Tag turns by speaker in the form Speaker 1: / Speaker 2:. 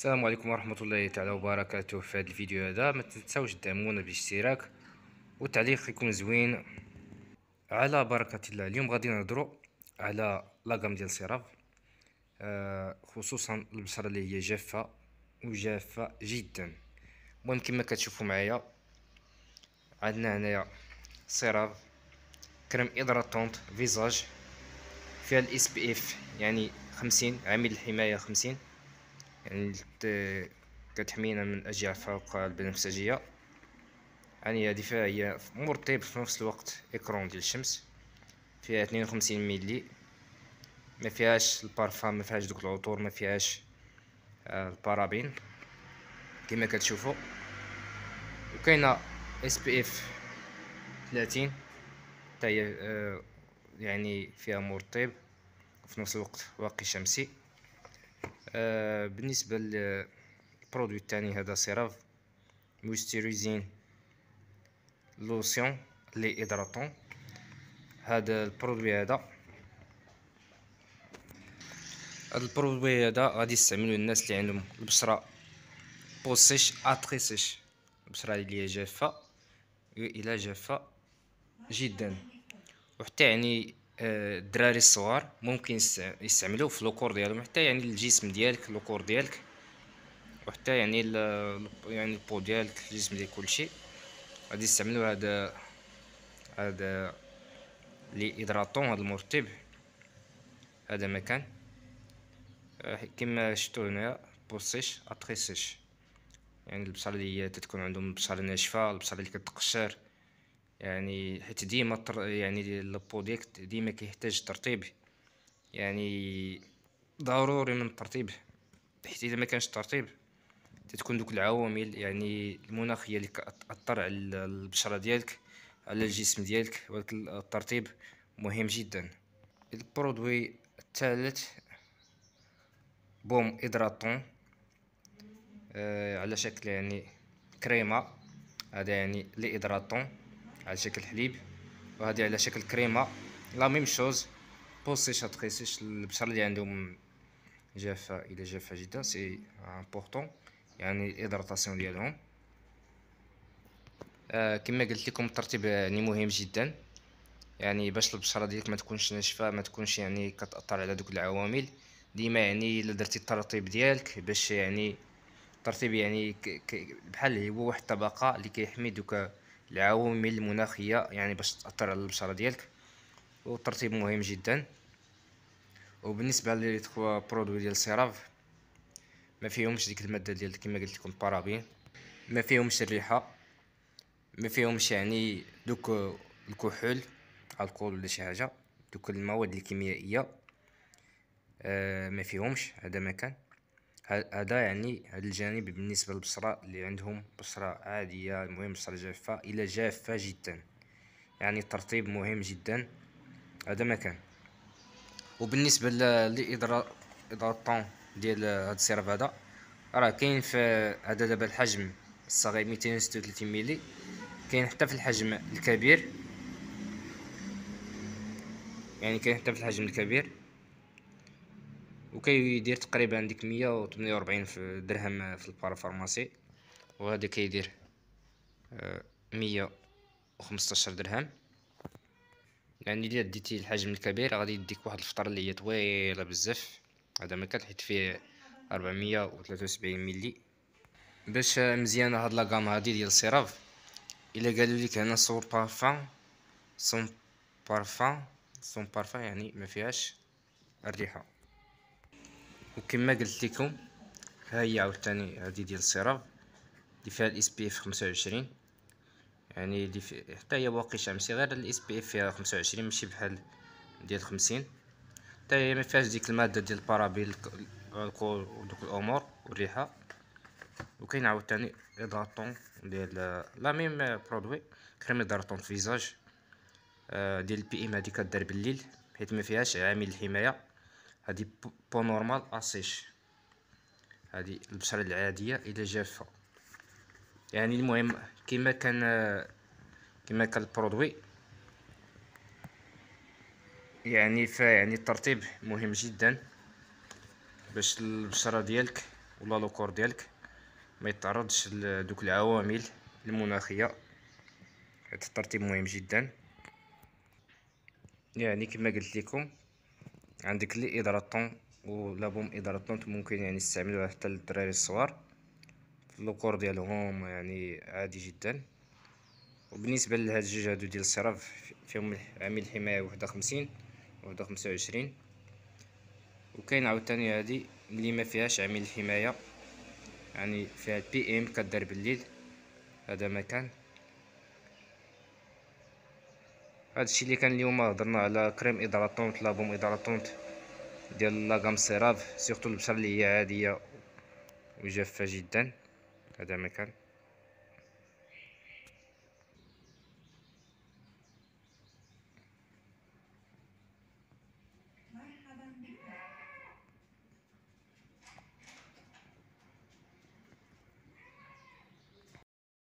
Speaker 1: السلام عليكم ورحمة الله تعالى وبركاته في هذا الفيديو هذا ما تنساوش تدعمونا بالاشتراك والتعليق يكون زوين على بركة الله اليوم غادي نهضرو على لاغام ديال سيراف آه، خصوصا البصرة اللي هي جافة وجافة جدا المهم كما كتشوفوا معايا عندنا هنايا سيراف كريم إدراتونت فيزاج فيها الاس بي اف يعني خمسين عامل الحماية خمسين يعني كتحمينا من الأجيال الفوق البنفسجية أنية يعني دفاعية مرطب في نفس الوقت إكرون ديال الشمس فيها اثنين ميلي ملي ما فيهاش البارفان ما فيهاش دوك العطور ما فيهاش آه، البارابين كما كتشوفوا وكاينه اس بي اف 30 حتى آه، يعني فيها مرطب في نفس الوقت واقي شمسي آه، بالنسبه للبرودوي الثاني هذا سيراف موستيريزين لوسيون لي هيدراتون هذا البرودوي هذا هذا البرودوي هذا غادي يستعملوه الناس اللي عندهم البشره بوسيش اتريسيش البشره اللي هي جافه الى جافه جدا وحتى يعني الدراري الصغار ممكن يستعملوه في لوكور ديالهم حتى يعني الجسم ديالك لوكور ديالك وحتى يعني يعني البو ديالك الجسم ديال كلشي غادي يستعملو هذا هذا لي هيدراتون هذا المرطب هذا مكان آه، كما شفتوا هنايا بوسيش سيش يعني البصله اللي تتكون عندهم البصله ناشفه البصله اللي كتقشر يعني حيت ديما تر... يعني البروديكت ديما كيحتاج ترطيب يعني ضروري من الترطيب حيت اذا ما كانش ترطيب تتكون دوك العوامل يعني المناخيه اللي كتاثر على البشره ديالك على الجسم ديالك ولكن الترطيب مهم جدا البرودوي الثالث بوم إدراتون آه على شكل يعني كريمه هذا يعني لإدراتون على شكل حليب وهذه على شكل كريمه لا ميم شوز بوسيش تقيسيش البشر اللي عندهم جافه الى جافه جدا سي امبورطون يعني الهيدراتاسيون ديالهم آه كما قلت لكم الترتيب يعني مهم جدا يعني باش البشره ديالك ما تكونش ناشفه ما تكونش يعني كتاثر على دوك العوامل ديما يعني الا درتي الترطيب ديالك باش يعني الترتيب يعني بحال هو واحد الطبقه اللي كيحمي دوك العوامل المناخيه يعني باش تاثر على البشره ديالك والترتيب مهم جدا وبالنسبه لي تخوا برودوي ديال السيراف ما فيهمش ديك الماده ديال كما قلت لكم البارابين ما فيهمش الريحه ما فيهمش يعني دوك الكحول الكحول ولا شي حاجه دوك المواد الكيميائيه آه ما فيهمش هذا ما كان هذا يعني هذا الجانب بالنسبه للبصره اللي عندهم بصره عاديه المهم بصره جافه الى جافه جدا يعني الترطيب مهم جدا هذا ما كان وبالنسبه لاداره الطون ديال هذا السيرف هذا راه كاين في هذا دابا الحجم الصغير 236 ملي كاين حتى في الحجم الكبير يعني كاين حتى في الحجم الكبير وكيدير تقريبا ديك مية في درهم في البارافارماسي وهذا كيدير آه، مية درهم يعني الا ديتي الحجم الكبير غادي يديك واحد الفطر اللي هي طويله بزاف هذا ما حيت فيه 473 ملي باش مزيانه هاد لاغام هادي ديال السيراف الا قالوا لك هنا سور بارفان سون بارفان سون بارفان يعني ما فيهاش الريحه وكما قلت لكم ها هي عاوتاني هذه ديال السيراف اللي فيها الاس بي اف 25 يعني اللي حتى هي واقي شمسي غير الاس بي اف فيها 25 ماشي بحال ديال 50 حتى هي ما فيهاش ديك الماده ديال البارابيل الكول ودوك الامور والريحه وكاين عاوتاني هيدراتون ديال لا ميم برودوي كريم هيدراتون فيزاج آه، ديال البي ام هادي كدار بالليل حيت ما فيهاش عامل الحمايه هادي بو نورمال اسيش هادي البشره العاديه الى جافه يعني المهم كما كان كما كان البرودوي يعني يعني الترتيب مهم جدا باش البشره ديالك ولا لوكور ديالك ما يتعرضش لدوك العوامل المناخيه هذا الترتيب مهم جدا يعني كما قلت لكم عندك لي إدراطون ولابوم إدراطون ممكن يعني نستعملوها حتى للدراري الصغار في ديالهم يعني عادي جدا وبالنسبة لهاد الجوج هادو ديال الصراف فيهم عامل حماية وحدة خمسين وحدة خمسة وعشرين وكاين عاوتاني هادي اللي ما فيهاش عامل الحماية يعني فيها البي ام كدار بالليل هذا مكان هادشي اللي كان اليوم هضرنا على كريم ايدراتونت لابوم ايدراتونت ديال لاغام سيراف سورتو البشره اللي هي عاديه وجافه جدا هذا مكان كان